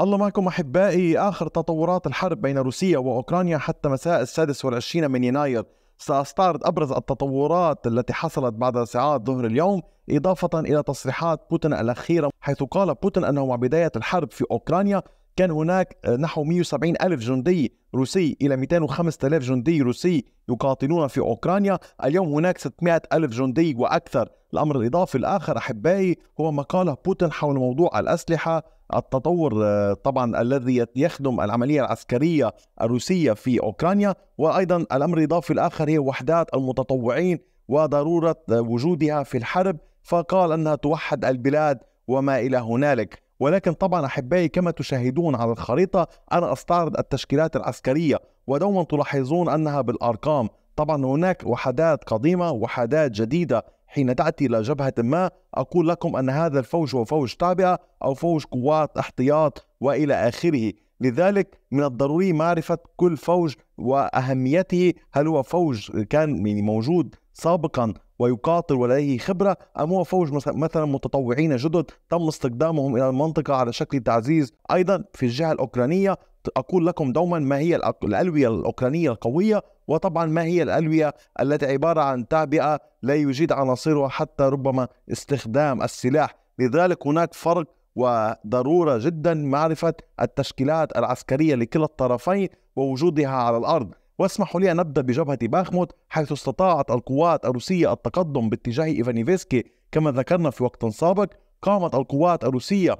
الله معكم أحبائي آخر تطورات الحرب بين روسيا وأوكرانيا حتى مساء السادس والعشرين من يناير سأستعرض أبرز التطورات التي حصلت بعد ساعات ظهر اليوم إضافة إلى تصريحات بوتين الأخيرة حيث قال بوتين أنه مع بداية الحرب في أوكرانيا كان هناك نحو 170 ألف جندي روسي إلى 205 ألف جندي روسي يقاتلون في أوكرانيا اليوم هناك 600 ألف جندي وأكثر الأمر الإضافي الآخر أحبائي هو ما قاله بوتين حول موضوع الأسلحة التطور آه، طبعا الذي يخدم العملية العسكرية الروسية في أوكرانيا وأيضا الأمر الإضافي الآخر هي وحدات المتطوعين وضرورة آه، وجودها في الحرب فقال أنها توحد البلاد وما إلى هنالك ولكن طبعا أحبائي كما تشاهدون على الخريطة أنا أستعرض التشكيلات العسكرية ودوما تلاحظون أنها بالأرقام طبعا هناك وحدات قديمة وحدات جديدة حين تأتي إلى جبهة ما أقول لكم أن هذا الفوج هو فوج تابعة أو فوج قوات احتياط وإلى آخره لذلك من الضروري معرفة كل فوج وأهميته هل هو فوج كان يعني موجود سابقا ويقاتل ولديه خبرة أم هو فوج مثلا متطوعين جدد تم استقدامهم إلى المنطقة على شكل تعزيز أيضا في الجهة الأوكرانية أقول لكم دوما ما هي الألوية الأوكرانية القوية وطبعا ما هي الألوية التي عبارة عن تعبئة لا يجيد عناصرها حتى ربما استخدام السلاح لذلك هناك فرق وضرورة جدا معرفة التشكيلات العسكرية لكلا الطرفين ووجودها على الأرض واسمحوا لي أن أبدأ بجبهة باخموت حيث استطاعت القوات الروسية التقدم باتجاه إيفانيفسكي كما ذكرنا في وقت سابق قامت القوات الروسية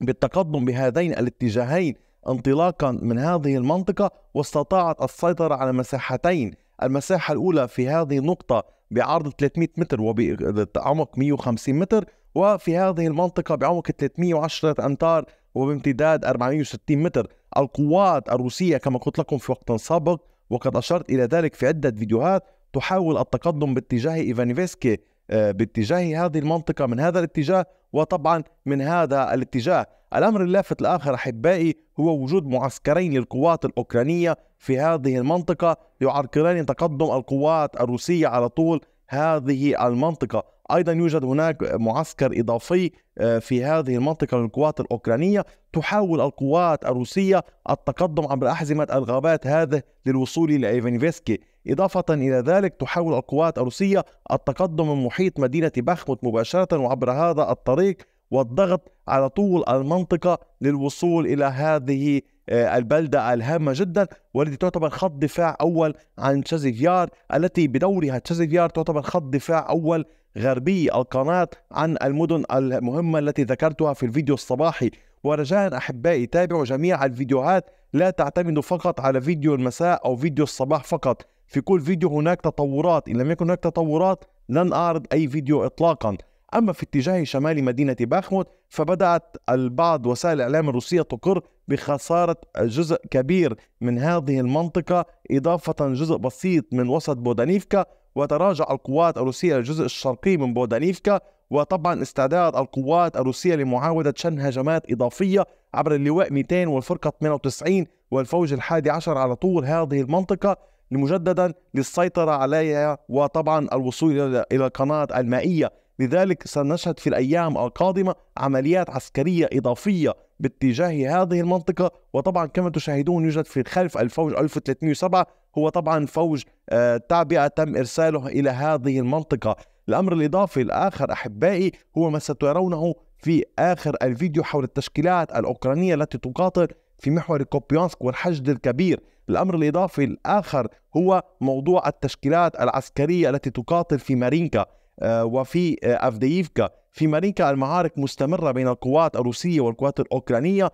بالتقدم بهذين الاتجاهين انطلاقا من هذه المنطقة واستطاعت السيطرة على مساحتين المساحة الأولى في هذه النقطة بعرض 300 متر وبعمق 150 متر وفي هذه المنطقة بعمق 310 أمتار وبامتداد 460 متر القوات الروسية كما قلت لكم في وقت سابق وقد أشرت إلى ذلك في عدة فيديوهات تحاول التقدم باتجاه إيفانيفسكي آه، باتجاه هذه المنطقة من هذا الاتجاه وطبعا من هذا الاتجاه الأمر اللافت الآخر أحبائي هو وجود معسكرين للقوات الأوكرانية في هذه المنطقة يعرقلان تقدم القوات الروسية على طول هذه المنطقة أيضا يوجد هناك معسكر إضافي آه، في هذه المنطقة للقوات الأوكرانية تحاول القوات الروسية التقدم عبر أحزمة الغابات هذه للوصول إلى إيفانيفسكي إضافة إلى ذلك تحاول القوات الروسية التقدم من محيط مدينة بخمت مباشرة وعبر هذا الطريق والضغط على طول المنطقة للوصول إلى هذه آه، البلدة الهامة جدا والتي تعتبر خط دفاع أول عن تشازيفيار التي بدورها تشازيفيار تعتبر خط دفاع أول غربي القناة عن المدن المهمة التي ذكرتها في الفيديو الصباحي ورجاء أحبائي تابعوا جميع الفيديوهات لا تعتمدوا فقط على فيديو المساء أو فيديو الصباح فقط في كل فيديو هناك تطورات إن لم يكن هناك تطورات لن أعرض أي فيديو إطلاقا أما في اتجاه شمال مدينة باخموت فبدأت البعض وسائل الإعلام الروسية تقر بخسارة جزء كبير من هذه المنطقة إضافة جزء بسيط من وسط بودانيفكا وتراجع القوات الروسية الجزء الشرقي من بودانيفكا وطبعا استعداد القوات الروسية لمعاودة شن هجمات إضافية عبر اللواء 200 والفرقة 98 والفوج الحادي عشر على طول هذه المنطقة مجددا للسيطرة عليها وطبعا الوصول إلى القناة المائية لذلك سنشهد في الأيام القادمة عمليات عسكرية إضافية باتجاه هذه المنطقة وطبعا كما تشاهدون يوجد في خلف الفوج 1307 هو طبعا فوج آه، تابعة تم إرساله إلى هذه المنطقة الأمر الإضافي الآخر أحبائي هو ما سترونه في آخر الفيديو حول التشكيلات الأوكرانية التي تقاتل في محور كوبيانسك والحشد الكبير الأمر الإضافي الآخر هو موضوع التشكيلات العسكرية التي تقاتل في مارينكا آه، وفي آه، أفدييفكا في مارينكا المعارك مستمرة بين القوات الروسية والقوات الأوكرانية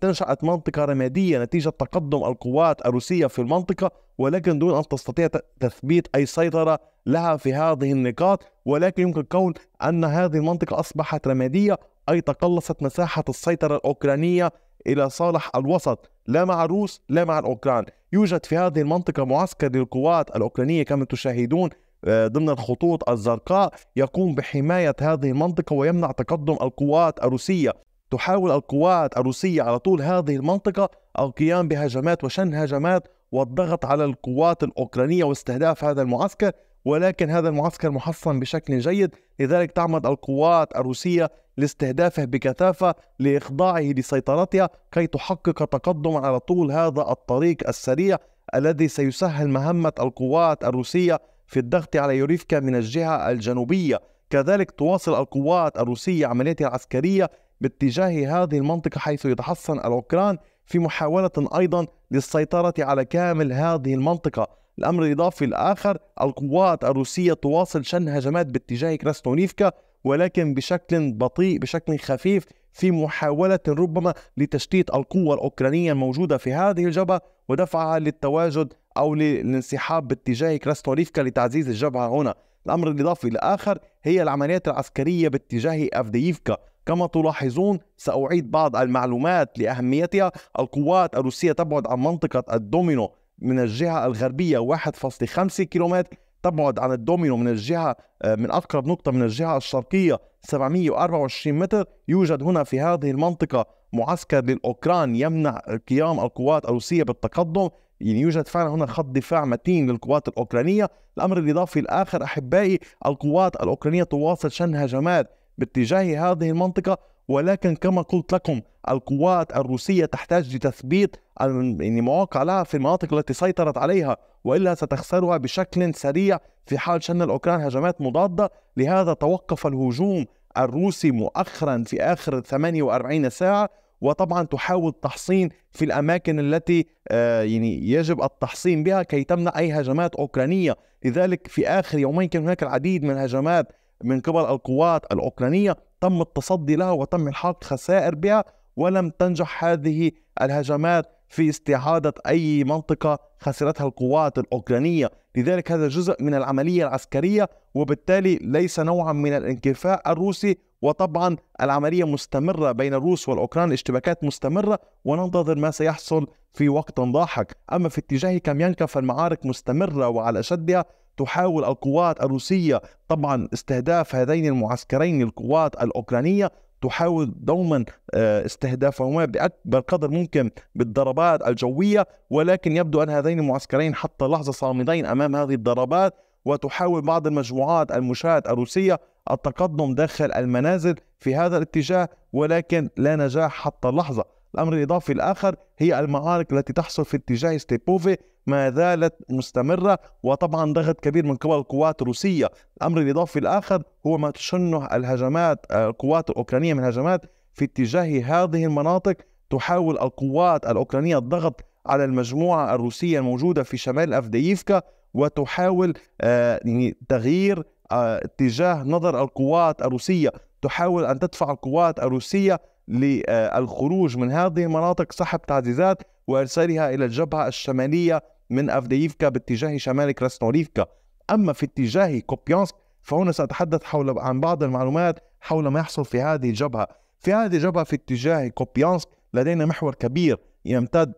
تنشأت منطقة رمادية نتيجة تقدم القوات الروسية في المنطقة ولكن دون أن تستطيع تثبيت أي سيطرة لها في هذه النقاط ولكن يمكن قول أن هذه المنطقة أصبحت رمادية أي تقلصت مساحة السيطرة الأوكرانية إلى صالح الوسط لا مع الروس لا مع الأوكران يوجد في هذه المنطقة معسكر للقوات الأوكرانية كما تشاهدون آه، ضمن الخطوط الزرقاء يقوم بحماية هذه المنطقة ويمنع تقدم القوات الروسية تحاول القوات الروسية على طول هذه المنطقة القيام بهجمات وشن هجمات والضغط على القوات الأوكرانية واستهداف هذا المعسكر ولكن هذا المعسكر محصن بشكل جيد لذلك تعمد القوات الروسية لاستهدافه بكثافة لإخضاعه لسيطرتها كي تحقق تقدما على طول هذا الطريق السريع الذي سيسهل مهمة القوات الروسية في الضغط على يوريفكا من الجهة الجنوبية كذلك تواصل القوات الروسية عملياتها العسكرية باتجاه هذه المنطقة حيث يتحصن الأوكران في محاولة أيضا للسيطرة على كامل هذه المنطقة الأمر الإضافي الآخر القوات الروسية تواصل شن هجمات باتجاه كراستونيفكا ولكن بشكل بطيء بشكل خفيف في محاولة ربما لتشتيت القوة الأوكرانية الموجودة في هذه الجبهة ودفعها للتواجد او للانسحاب باتجاه كراستوريفكا لتعزيز الجبهه هنا الامر الاضافي الاخر هي العمليات العسكريه باتجاه افدييفكا كما تلاحظون ساعيد بعض المعلومات لاهميتها القوات الروسيه تبعد عن منطقه الدومينو من الجهه الغربيه 1.5 كيلومتر تبعد عن الدومينو من الجهه آه، من اقرب نقطه من الجهه الشرقيه 724 متر يوجد هنا في هذه المنطقه معسكر للاوكران يمنع قيام القوات الروسيه بالتقدم يعني يوجد فعلا هنا خط دفاع متين للقوات الأوكرانية الأمر الإضافي الآخر أحبائي القوات الأوكرانية تواصل شن هجمات باتجاه هذه المنطقة ولكن كما قلت لكم القوات الروسية تحتاج لتثبيت المواقع يعني لها في المناطق التي سيطرت عليها وإلا ستخسرها بشكل سريع في حال شن الأوكران هجمات مضادة لهذا توقف الهجوم الروسي مؤخرا في آخر 48 ساعة وطبعا تحاول تحصين في الاماكن التي آه، يعني يجب التحصين بها كي تمنع اي هجمات اوكرانيه لذلك في اخر يومين كان هناك العديد من الهجمات من قبل القوات الاوكرانيه تم التصدي لها وتم الحاق خسائر بها ولم تنجح هذه الهجمات في استعادة أي منطقة خسرتها القوات الأوكرانية لذلك هذا جزء من العملية العسكرية وبالتالي ليس نوعا من الانكفاء الروسي وطبعا العملية مستمرة بين الروس والأوكران الاشتباكات مستمرة وننتظر ما سيحصل في وقت ضاحك أما في اتجاه كاميانكا فالمعارك مستمرة وعلى أشدها تحاول القوات الروسية طبعا استهداف هذين المعسكرين القوات الأوكرانية تحاول دوما آه، استهدافهما باكبر قدر ممكن بالضربات الجويه ولكن يبدو ان هذين المعسكرين حتى لحظه صامدين امام هذه الضربات وتحاول بعض المجموعات المشاة الروسيه التقدم داخل المنازل في هذا الاتجاه ولكن لا نجاح حتى اللحظة الأمر الإضافي الآخر هي المعارك التي تحصل في اتجاه ستيبوفي ما زالت مستمرة وطبعا ضغط كبير من قبل القوات الروسية الأمر الإضافي الآخر هو ما تشنه الهجمات آه، القوات الأوكرانية من هجمات في اتجاه هذه المناطق تحاول القوات الأوكرانية الضغط على المجموعة الروسية الموجودة في شمال أفدييفكا وتحاول آه، يعني تغيير آه، اتجاه نظر القوات الروسية تحاول أن تدفع القوات الروسية للخروج من هذه المناطق سحب تعزيزات وإرسالها إلى الجبهة الشمالية من أفدييفكا باتجاه شمال كراسنوريفكا أما في اتجاه كوبيانسك فهنا سأتحدث حول عن بعض المعلومات حول ما يحصل في هذه الجبهة في هذه الجبهة في اتجاه كوبيانسك لدينا محور كبير يمتد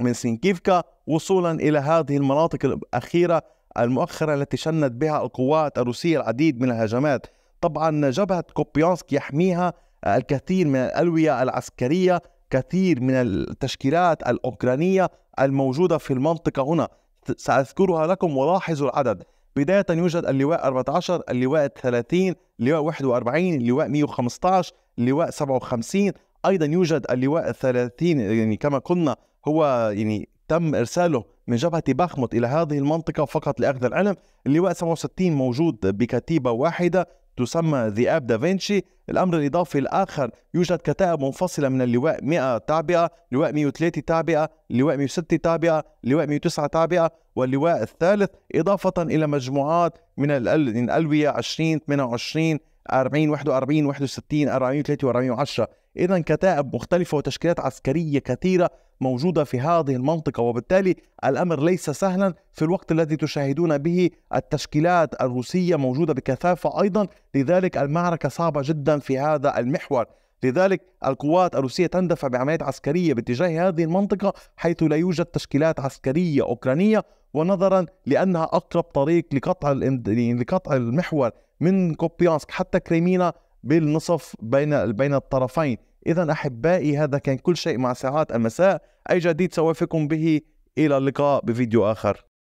من سينكيفكا وصولا إلى هذه المناطق الأخيرة المؤخرة التي شنت بها القوات الروسية العديد من الهجمات طبعا جبهة كوبيانسك يحميها الكثير من الألوية العسكرية كثير من التشكيلات الأوكرانية الموجودة في المنطقة هنا سأذكرها لكم ولاحظوا العدد بداية يوجد اللواء 14 اللواء 30 اللواء 41 اللواء 115 اللواء 57 أيضا يوجد اللواء 30 يعني كما قلنا هو يعني تم إرساله من جبهة بخمط إلى هذه المنطقة فقط لأخذ العلم اللواء 67 موجود بكتيبة واحدة تسمى ذئاب دافنشي الأمر الإضافي الآخر يوجد كتائب منفصلة من اللواء 100 تعبئة لواء 103 تعبئة لواء 106 تعبئة لواء 109 تعبئة واللواء الثالث إضافة إلى مجموعات من الألوية 20 28 40 41 61 40 43 و10 إذا كتائب مختلفة وتشكيلات عسكرية كثيرة موجودة في هذه المنطقة وبالتالي الأمر ليس سهلا في الوقت الذي تشاهدون به التشكيلات الروسية موجودة بكثافة أيضا لذلك المعركة صعبة جدا في هذا المحور لذلك القوات الروسية تندفع بعمليات عسكرية باتجاه هذه المنطقة حيث لا يوجد تشكيلات عسكرية أوكرانية ونظرا لأنها أقرب طريق لقطع لقطع المحور من كوبيانسك حتى كريمينا بالنصف بين بين الطرفين إذا أحبائي هذا كان كل شيء مع ساعات المساء أي جديد سوافكم به إلى اللقاء بفيديو آخر